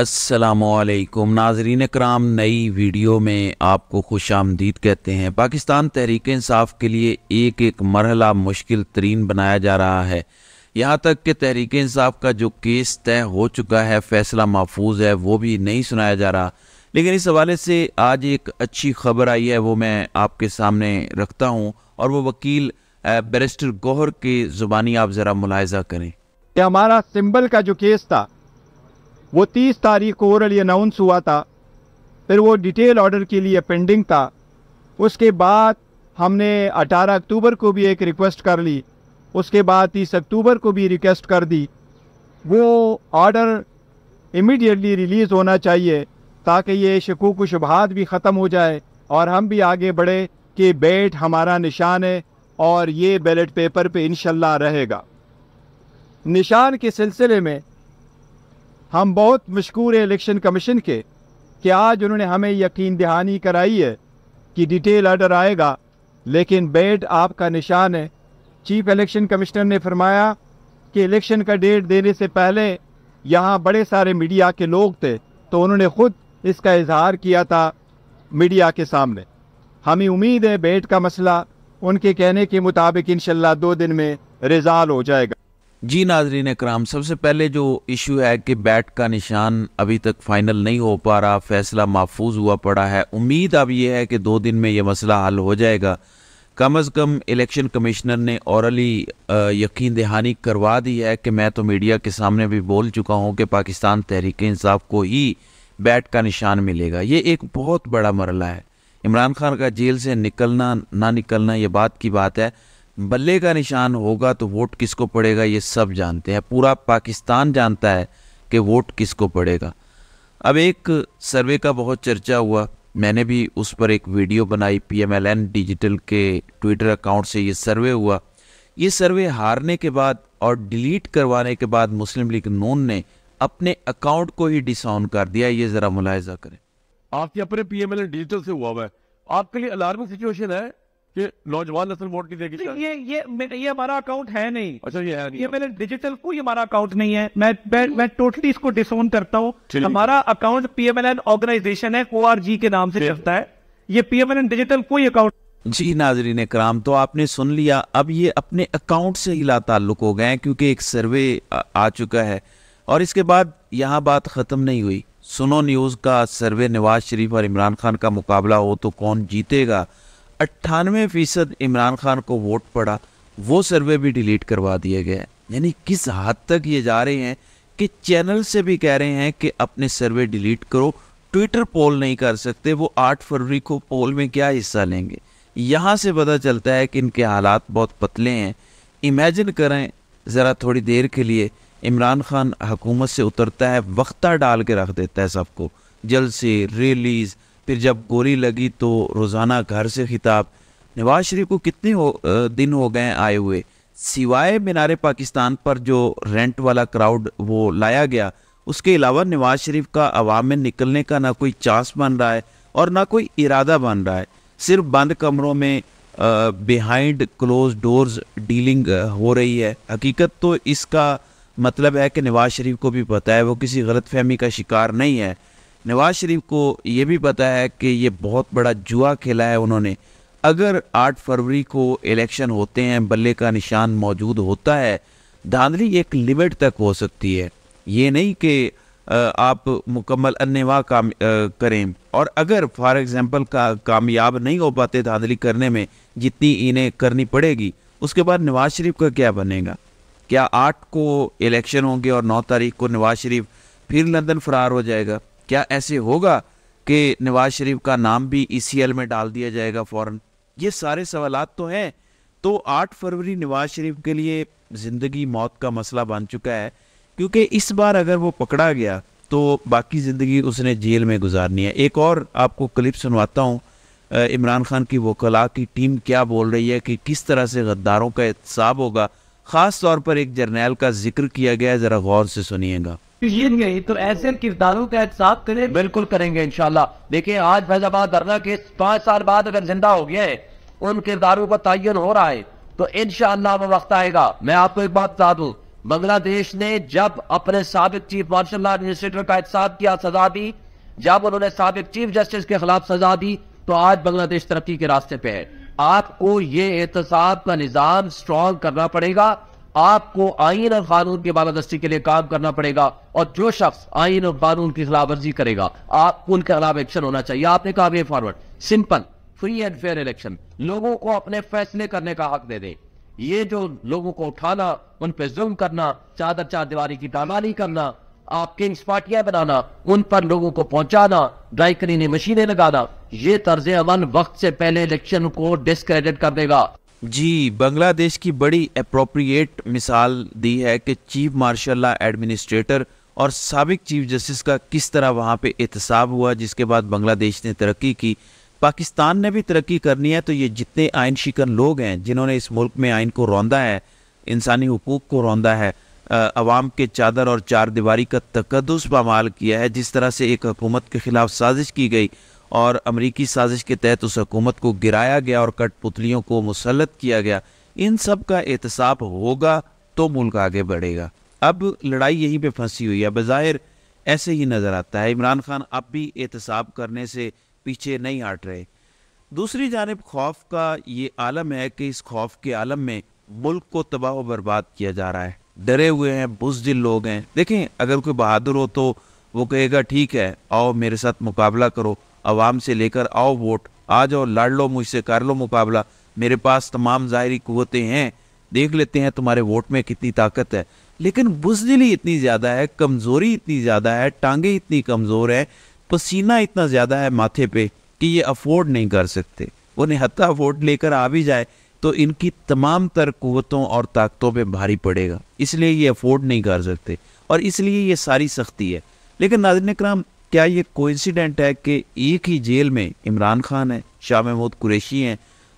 असलकुम नाजरीन कराम नई वीडियो में आपको खुश आमदीद कहते हैं पाकिस्तान तहरीक इंसाफ के लिए एक एक मरहला मुश्किल तरीन बनाया जा रहा है यहाँ तक कि तहरीक इंसाफ का जो केस तय हो चुका है फैसला महफूज है वो भी नहीं सुनाया जा रहा लेकिन इस हवाले से आज एक अच्छी खबर आई है वो मैं आपके सामने रखता हूँ और वो वकील बैरिस्टर गौहर की ज़ुबानी आप ज़रा मुलायजा करें हमारा सिम्बल का जो केस था वो तीस तारीख को ओरली अनाउंस हुआ था फिर वो डिटेल ऑर्डर के लिए पेंडिंग था उसके बाद हमने 18 अक्टूबर को भी एक रिक्वेस्ट कर ली उसके बाद 30 अक्टूबर को भी रिक्वेस्ट कर दी वो ऑर्डर इमीडिएटली रिलीज़ होना चाहिए ताकि ये शकूक शुबहत भी ख़त्म हो जाए और हम भी आगे बढ़े कि बैठ हमारा निशान है और ये बैलेट पेपर पे इन रहेगा निशान के सिलसिले में हम बहुत मशहूर हैं इलेक्शन कमीशन के कि आज उन्होंने हमें यकीन दहानी कराई है कि डिटेल आर्डर आएगा लेकिन बेड आपका निशान है चीफ इलेक्शन कमिश्नर ने फरमाया कि इलेक्शन का डेट देने से पहले यहाँ बड़े सारे मीडिया के लोग थे तो उन्होंने खुद इसका इजहार किया था मीडिया के सामने हमें उम्मीद है बेट का मसला उनके कहने के मुताबिक इन दो दिन में रिजाल हो जाएगा जी नाजरीन कराम सबसे पहले जो इशू है कि बैट का निशान अभी तक फाइनल नहीं हो पा रहा फैसला महफूज हुआ पड़ा है उम्मीद अब यह है कि दो दिन में यह मसला हल हो जाएगा कम अज़ कम इलेक्शन कमिश्नर ने औरली यकीन दहानी करवा दी है कि मैं तो मीडिया के सामने भी बोल चुका हूँ कि पाकिस्तान तहरीक इंसाफ को ही बैट का निशान मिलेगा ये एक बहुत बड़ा मरला है इमरान खान का जेल से निकलना ना निकलना ये बात की बात है बल्ले का निशान होगा तो वोट किसको पड़ेगा ये सब जानते हैं पूरा पाकिस्तान जानता है कि वोट किसको पड़ेगा अब एक सर्वे का बहुत चर्चा हुआ मैंने भी उस पर एक वीडियो बनाई पीएमएलएन डिजिटल के ट्विटर अकाउंट से ये सर्वे हुआ ये सर्वे हारने के बाद और डिलीट करवाने के बाद मुस्लिम लीग नून ने अपने अकाउंट को ही डिसऑन कर दिया ये ज़रा मुलायजा करें आपके अपने पीएमएलएन डिजिटल से हुआ हुआ है आपके लिए अलार्मिंग सिचुएशन है कि नौजवान नस्ल वोट नहीं देगी ये ये ये हमारा अकाउंट है नहीं अच्छा ये है नहीं ये मेरे डिजिटल कोई हमारा अकाउंट नहीं है मैं मैं, मैं टोटली इसको डिसोन करता हूँ हमारा अकाउंट पीएमएलएन ऑर्गेनाइजेशन है ओआरजी के नाम से चलता है ये पीएमएलएन डिजिटल कोई अकाउंट जी नाजरीन कराम तो आपने सुन लिया अब ये अपने अकाउंट से ही ला ताल्लुक हो गए हैं क्योंकि एक सर्वे आ, आ चुका है और इसके बाद यहाँ बात ख़त्म नहीं हुई सुनो न्यूज़ का सर्वे नवाज शरीफ और इमरान खान का मुकाबला हो तो कौन जीतेगा अट्ठानवे फीसद इमरान खान को वोट पड़ा वो सर्वे भी डिलीट करवा दिए गए यानी किस हद तक ये जा रहे हैं कि चैनल से भी कह रहे हैं कि अपने सर्वे डिलीट करो ट्विटर पोल नहीं कर सकते वो आठ फरवरी को पोल में क्या हिस्सा लेंगे यहाँ से पता चलता है कि इनके हालात बहुत पतले हैं इमेजिन करें ज़रा थोड़ी देर के लिए इमरान खान हुकूमत से उतरता है वक्ता डाल के रख देता है सबको जलसे रेलीज़ फिर जब गोली लगी तो रोज़ाना घर से खिताब नवाज शरीफ को कितने हो, दिन हो गए आए हुए सिवाय मीनार पाकिस्तान पर जो रेंट वाला क्राउड वो लाया गया उसके अलावा नवाज शरीफ का आवाम में निकलने का ना कोई चांस बन रहा है और ना कोई इरादा बन रहा है सिर्फ बंद कमरों में बिहाइंड क्लोज डोर्स डीलिंग हो रही है हकीकत तो इसका मतलब है कि नवाज शरीफ को भी पता है वो किसी गलत फहमी का शिकार नहीं है नवाज शरीफ को ये भी पता है कि ये बहुत बड़ा जुआ खेला है उन्होंने अगर 8 फरवरी को इलेक्शन होते हैं बल्ले का निशान मौजूद होता है धांधली एक लिमिट तक हो सकती है ये नहीं कि आप मुकम्मल अन्यवा काम करें और अगर फॉर एग्ज़ाम्पल का कामयाब नहीं हो पाते धांधली करने में जितनी इन्हें करनी पड़ेगी उसके बाद नवाज शरीफ का क्या बनेगा क्या आठ को इलेक्शन होंगे और नौ तारीख को नवाज शरीफ फिर लंदन फरार हो जाएगा क्या ऐसे होगा कि नवाज शरीफ का नाम भी ई में डाल दिया जाएगा फ़ौरन ये सारे सवाल तो हैं तो 8 फरवरी नवाज शरीफ के लिए ज़िंदगी मौत का मसला बन चुका है क्योंकि इस बार अगर वो पकड़ा गया तो बाकी ज़िंदगी उसने जेल में गुजारनी है एक और आपको क्लिप सुनवाता हूँ इमरान खान की वकला की टीम क्या बोल रही है कि किस तरह से गद्दारों का एहतसाब होगा ख़ास तौर पर एक जर्नैल का जिक्र किया गया है ज़रा गौर से सुनिएगा नहीं तो ऐसे किरदारों का एहसास करें बिल्कुल करेंगे इनशाला देखिये आज फैजाबाद धरना के पांच साल बाद अगर जिंदा हो गया है उन किरदारों का तयन हो रहा है तो इन वो वक्त आएगा मैं आपको एक बात बता दू बांग्लादेश ने जब अपने सबक चीफ मार्शल एडमिनिस्ट्रेटर का एहसास किया सजा दी जब उन्होंने सबक चीफ जस्टिस के खिलाफ सजा दी तो आज बांग्लादेश तरक्की के रास्ते पे है आपको ये एहतसाब का निज़ाम स्ट्रॉन्ग करना पड़ेगा आपको आइन और कानून की बालादस्ती के लिए काम करना पड़ेगा और जो शख्स आइन और कानून की खिलाफ वर्जी करेगा आपको उनके खिलाफ एक्शन होना चाहिए आपने कहा way forward simple free and fair election लोगों को अपने फैसले करने का हक दे दें ये जो लोगों को उठाना उन पर जुल्म करना चादर चार दीवारी की तामानी करना आपके पार्टियां बनाना उन पर लोगों को पहुंचाना ड्राई क्लीनिंग मशीनें लगाना ये तर्ज अमन वक्त से पहले इलेक्शन को डिस्क्रेडिट कर देगा जी बांग्लादेश की बड़ी अप्रोप्रिएट मिसाल दी है कि चीफ मार्शल एडमिनिस्ट्रेटर और सबक चीफ जस्टिस का किस तरह वहाँ पे एहतसाब हुआ जिसके बाद बांग्लादेश ने तरक्की की पाकिस्तान ने भी तरक्की करनी है तो ये जितने आयन शिकन लोग हैं जिन्होंने इस मुल्क में आयन को रौंदा है इंसानी हकूक़ को रौंदा है अवाम के चादर और चार दीवारी का तकदस पामाल किया है जिस तरह से एक हुकूमत के ख़िलाफ़ साजिश की गई और अमरीकी साजिश के तहत उस हकूमत को गिराया गया और कठपुतलियों को मुसलत किया गया इन सब का एहतसाब होगा तो मुल्क आगे बढ़ेगा अब लड़ाई यहीं पर फंसी हुई है बज़ाहिर ऐसे ही नज़र आता है इमरान खान अब भी एहतसाब करने से पीछे नहीं हट रहे दूसरी जानब खौफ का ये आलम है कि इस खौफ के आलम में मुल्क को तबाह व बर्बाद किया जा रहा है डरे हुए हैं बुजदिल लोग हैं देखें अगर कोई बहादुर हो तो वो कहेगा ठीक है आओ मेरे साथ मुकाबला करो आवाम से लेकर आओ वोट आ जाओ लड़ लो मुझसे कर लो मुकाबला मेरे पास तमाम ज़ाहरी कुतें हैं देख लेते हैं तुम्हारे वोट में कितनी ताकत है लेकिन बुजदिली इतनी ज़्यादा है कमज़ोरी इतनी ज़्यादा है टांगे इतनी कमज़ोर है पसीना इतना ज़्यादा है माथे पे कि ये अफोर्ड नहीं कर सकते वो निहत्ता वोट लेकर आ भी जाए तो इनकी तमाम तर कुतों और ताकतों पर भारी पड़ेगा इसलिए ये अफोर्ड नहीं कर सकते और इसलिए ये सारी सख्ती है लेकिन नाजन कराम क्या ये कोइंसिडेंट है कि एक ही जेल में इमरान खान है शाह महमूद कुरैशी हैं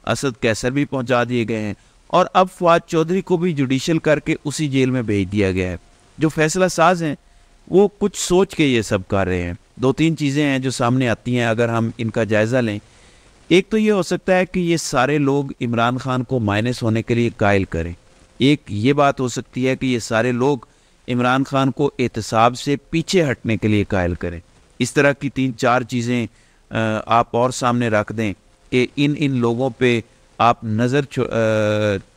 असद कैसर भी पहुंचा दिए गए हैं और अब फवाद चौधरी को भी जुडिशल करके उसी जेल में भेज दिया गया है जो फैसला साज हैं वो कुछ सोच के ये सब कर रहे हैं दो तीन चीज़ें हैं जो सामने आती हैं अगर हम इनका जायज़ा लें एक तो ये हो सकता है कि ये सारे लोग इमरान खान को माइनस होने के लिए कायल करें एक ये बात हो सकती है कि ये सारे लोग इमरान खान को एहतसाब से पीछे हटने के लिए कायल करें इस तरह की तीन चार चीज़ें आप और सामने रख दें कि इन इन लोगों पे आप नज़र छो,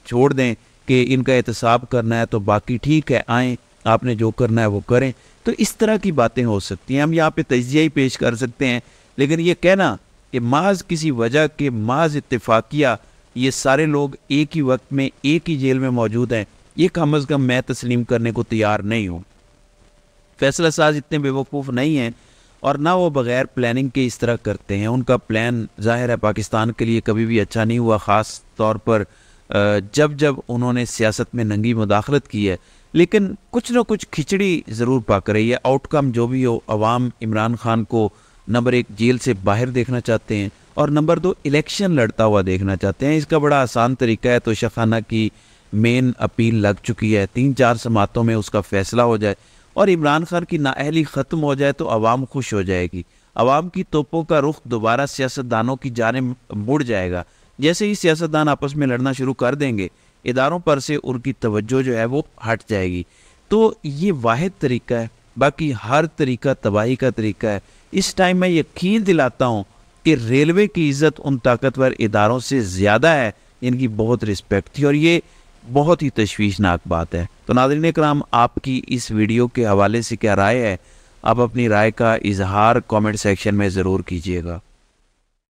छोड़ दें कि इनका एहतसाब करना है तो बाकी ठीक है आए आपने जो करना है वो करें तो इस तरह की बातें हो सकती हैं हम यहाँ पे तजिया ही पेश कर सकते हैं लेकिन ये कहना कि माज किसी वजह के माज इतफाक़िया ये सारे लोग एक ही वक्त में एक ही जेल में मौजूद हैं ये कम अज़ कम मैं तस्लीम करने को तैयार नहीं हूँ फैसला साज इतने बेवकूफ़ नहीं हैं और ना वो बगैर प्लानिंग के इस तरह करते हैं उनका प्लान जाहिर है पाकिस्तान के लिए कभी भी अच्छा नहीं हुआ ख़ास तौर पर जब जब उन्होंने सियासत में नंगी मुदाखलत की है लेकिन कुछ ना कुछ खिचड़ी ज़रूर पक रही है आउटकम जो भी हो अवाम इमरान खान को नंबर एक जेल से बाहर देखना चाहते हैं और नंबर दो इलेक्शन लड़ता हुआ देखना चाहते हैं इसका बड़ा आसान तरीका है तो शखाना की मेन अपील लग चुकी है तीन चार समातों में उसका फैसला हो जाए और इमरान खान की नाअहली ख़त्म हो जाए तो आवाम खुश हो जाएगी आवाम की तोपों का रुख दोबारा सियासतदानों की जान मुड़ जाएगा जैसे ही सियासतदान आपस में लड़ना शुरू कर देंगे इदारों पर से उनकी तवज्जो जो है वो हट जाएगी तो ये वाद तरीका है बाकी हर तरीका तबाही का तरीका है इस टाइम मैं यकीन दिलाता हूँ कि रेलवे की इज़्ज़त उन ताकतवर इदारों से ज़्यादा है इनकी बहुत रिस्पेक्ट थी और ये बहुत ही तशवीशनाक बात है तो नादरीन कराम आपकी इस वीडियो के हवाले से क्या राय है आप अपनी राय का इजहार कमेंट सेक्शन में ज़रूर कीजिएगा